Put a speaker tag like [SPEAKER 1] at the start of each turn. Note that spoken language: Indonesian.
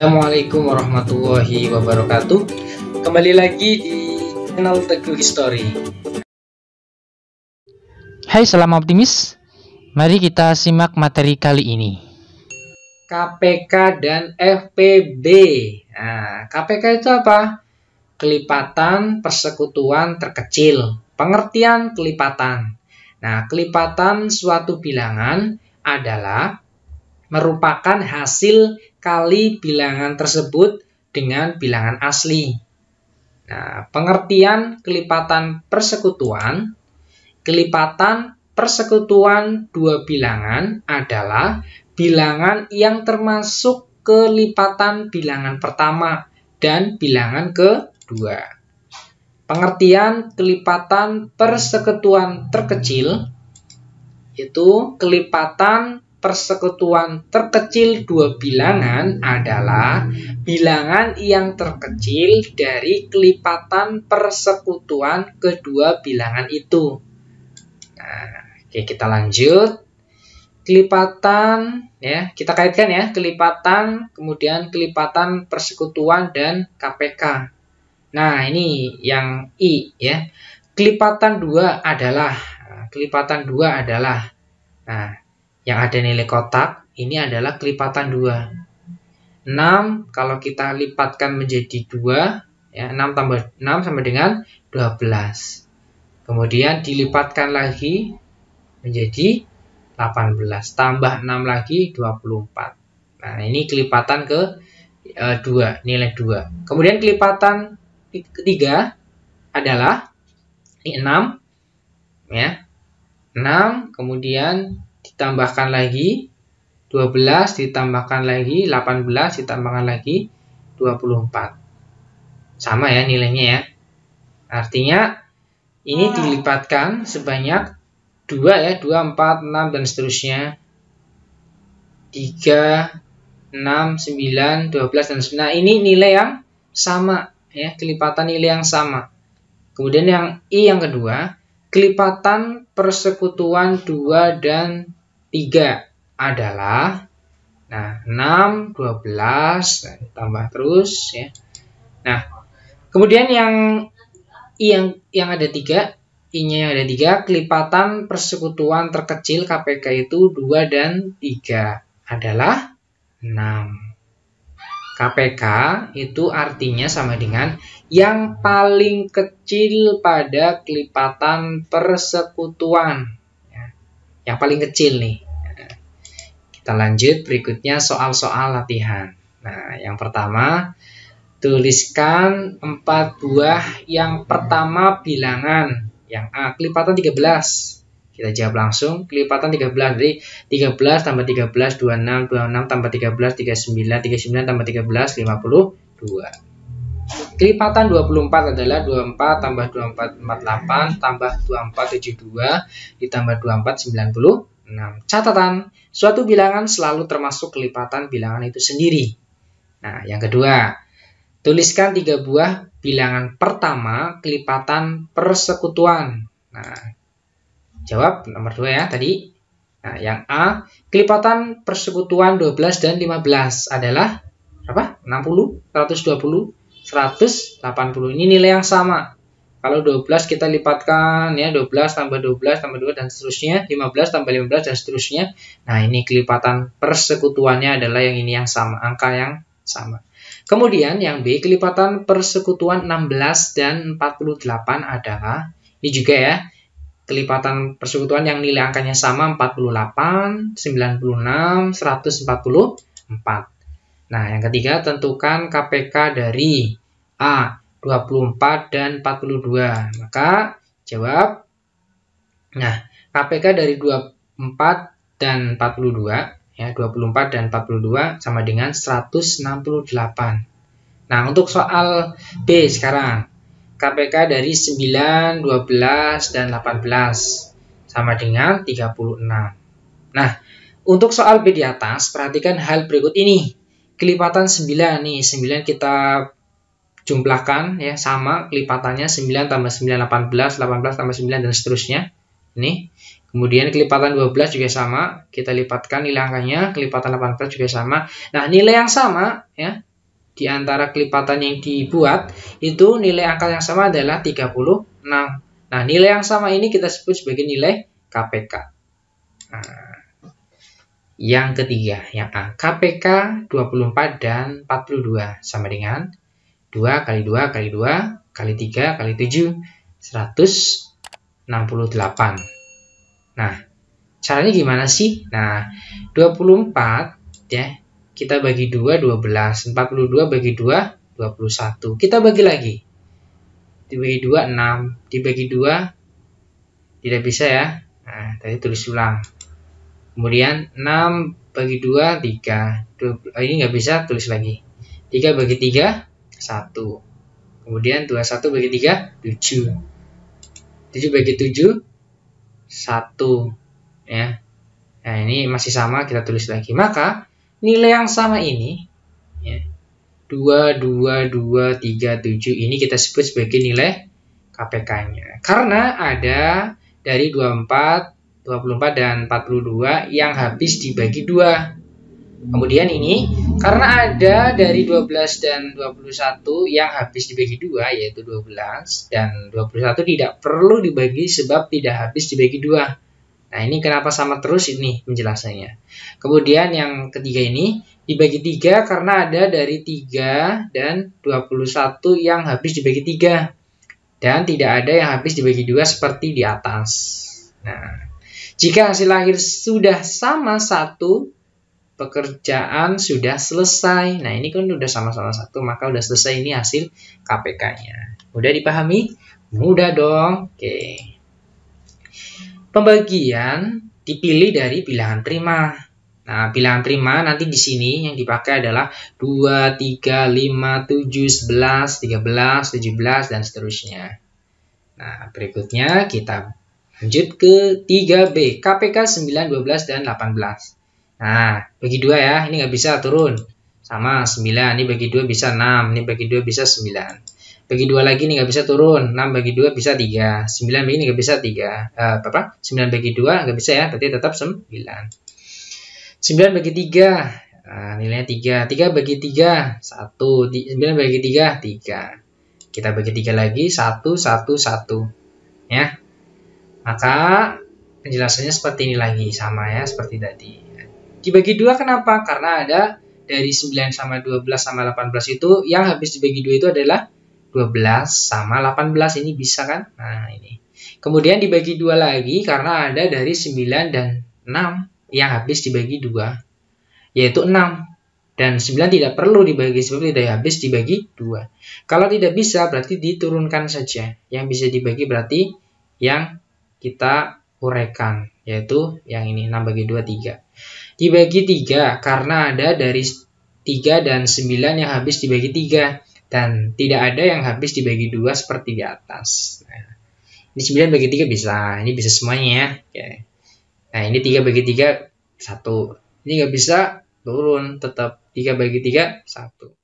[SPEAKER 1] Assalamualaikum warahmatullahi wabarakatuh Kembali lagi di channel Teguh History Hai salam optimis Mari kita simak materi kali ini KPK dan FPB nah, KPK itu apa? Kelipatan persekutuan terkecil Pengertian kelipatan Nah, kelipatan suatu bilangan adalah merupakan hasil kali bilangan tersebut dengan bilangan asli. Nah, pengertian kelipatan persekutuan Kelipatan persekutuan dua bilangan adalah bilangan yang termasuk kelipatan bilangan pertama dan bilangan kedua. Pengertian kelipatan persekutuan terkecil itu kelipatan persekutuan terkecil dua bilangan adalah bilangan yang terkecil dari kelipatan persekutuan kedua bilangan itu. Nah, oke kita lanjut. Kelipatan ya, kita kaitkan ya, kelipatan kemudian kelipatan persekutuan dan KPK. Nah, ini yang I ya. Kelipatan dua adalah nah, kelipatan dua adalah Nah, yang ada nilai kotak, ini adalah kelipatan 2. 6 kalau kita lipatkan menjadi 2, ya, 6 tambah 6 sama dengan 12. Kemudian dilipatkan lagi menjadi 18. Tambah 6 lagi 24. Nah, ini kelipatan ke e, 2, nilai 2. Kemudian kelipatan ketiga adalah ini 6 ya. 6 kemudian ditambahkan lagi 12 ditambahkan lagi 18 ditambahkan lagi 24 sama ya nilainya ya artinya ini iya. dilipatkan sebanyak 2 ya 2, 4, 6 dan seterusnya 3, 6, 9, 12 dan seterusnya nah, ini nilai yang sama ya kelipatan nilai yang sama kemudian yang I yang kedua kelipatan persekutuan 2 dan 3 adalah Nah, 6, 12, nah, tambah terus ya. Nah, kemudian yang I yang yang ada 3, I-nya yang ada 3, kelipatan persekutuan terkecil KPK itu 2 dan 3 adalah 6. KPK itu artinya sama dengan yang paling kecil pada kelipatan persekutuan yang paling kecil nih. Kita lanjut berikutnya soal-soal latihan. Nah, yang pertama tuliskan 4 buah yang pertama bilangan yang A kelipatan 13. Kita jawab langsung kelipatan 13. Jadi 13 tambah 13 26, 26 tambah 13 39, 39 tambah 13 52. Kelipatan 24 adalah 24 tambah 24 48 tambah 24 72 ditambah 24 96. Catatan, suatu bilangan selalu termasuk kelipatan bilangan itu sendiri. Nah, yang kedua, tuliskan tiga buah bilangan pertama kelipatan persekutuan. Nah, jawab nomor dua ya tadi. Nah, yang A, kelipatan persekutuan 12 dan 15 adalah berapa? 60, 120, 180 ini nilai yang sama. Kalau 12 kita lipatkan ya 12 tambah 12 tambah 2 dan seterusnya, 15 tambah 15 dan seterusnya. Nah, ini kelipatan persekutuannya adalah yang ini yang sama, angka yang sama. Kemudian yang B kelipatan persekutuan 16 dan 48 adalah ini juga ya. Kelipatan persekutuan yang nilai angkanya sama 48, 96, 144. Nah, yang ketiga tentukan KPK dari A 24 dan 42. Maka jawab Nah, KPK dari 24 dan 42 ya, 24 dan 42 sama dengan 168. Nah, untuk soal B sekarang KPK dari 9, 12 dan 18 sama dengan 36. Nah, untuk soal B di atas perhatikan hal berikut ini kelipatan 9 nih 9 kita jumlahkan ya sama kelipatannya 9 tambah 9 18 18 tambah 9 dan seterusnya ini kemudian kelipatan 12 juga sama kita lipatkan nilai angkanya kelipatan 18 juga sama nah nilai yang sama ya di antara kelipatan yang dibuat itu nilai angka yang sama adalah 36 nah nilai yang sama ini kita sebut sebagai nilai KPK nah yang ketiga, yang A. KPK 24 dan 42 sama dengan 2 kali 2 kali 2 kali 3 kali 7 168. Nah, caranya gimana sih? Nah, 24 ya, kita bagi 2 12, 42 bagi 2 21. Kita bagi lagi. Dibagi 2 6, dibagi 2 tidak bisa ya. Nah, tadi tulis ulang kemudian 6 bagi 2 3 20, ini nggak bisa tulis lagi 3 bagi 3 1 kemudian 21 bagi 3 7 7 bagi 7 1 ya nah ini masih sama kita tulis lagi maka nilai yang sama ini ya, 2, 2, 2, 3, 7 ini kita sebut sebagai nilai KPK-nya karena ada dari 24 24 dan 42 yang habis dibagi 2. Kemudian ini karena ada dari 12 dan 21 yang habis dibagi 2 yaitu 12 dan 21 tidak perlu dibagi sebab tidak habis dibagi 2. Nah ini kenapa sama terus ini penjelasannya. Kemudian yang ketiga ini dibagi 3 karena ada dari 3 dan 21 yang habis dibagi 3 dan tidak ada yang habis dibagi 2 seperti di atas. Nah jika hasil akhir sudah sama satu, pekerjaan sudah selesai. Nah ini kan sudah sama-sama satu, maka sudah selesai ini hasil KPK-nya. Udah dipahami? Mudah dong. Oke. Pembagian dipilih dari bilangan terima. Nah, bilangan terima nanti di sini yang dipakai adalah 2, 3, 5, 7, 11, 13, 17, dan seterusnya. Nah, berikutnya kita Lanjut ke 3B, KPK 9, 12, dan 18. Nah, bagi dua ya, ini nggak bisa turun. Sama, 9, ini bagi dua bisa 6, ini bagi dua bisa 9. Bagi dua lagi ini nggak bisa turun, 6 bagi dua bisa 3, 9 bagi ini nggak bisa 3, eh, apa, 9 bagi dua nggak bisa ya, berarti tetap 9. 9 bagi 3, Nah, nilainya 3. 3 bagi 3, 1. 9 bagi 3, 3. Kita bagi 3 lagi, 1, 1, 1. Ya, maka penjelasannya seperti ini lagi, sama ya, seperti tadi. Dibagi dua kenapa? Karena ada dari 9 sama 12 sama 18 itu, yang habis dibagi dua itu adalah 12 sama 18, ini bisa kan? Nah, ini. Kemudian dibagi dua lagi karena ada dari 9 dan 6 yang habis dibagi dua, yaitu 6. Dan 9 tidak perlu dibagi sebab tidak habis dibagi dua. Kalau tidak bisa berarti diturunkan saja. Yang bisa dibagi berarti yang kita uraikan yaitu yang ini 6 bagi 2 3 dibagi 3 karena ada dari 3 dan 9 yang habis dibagi 3 dan tidak ada yang habis dibagi 2 seperti di atas nah, ini 9 bagi 3 bisa ini bisa semuanya ya Oke. nah ini 3 bagi 3 1 ini nggak bisa turun tetap 3 bagi 3 1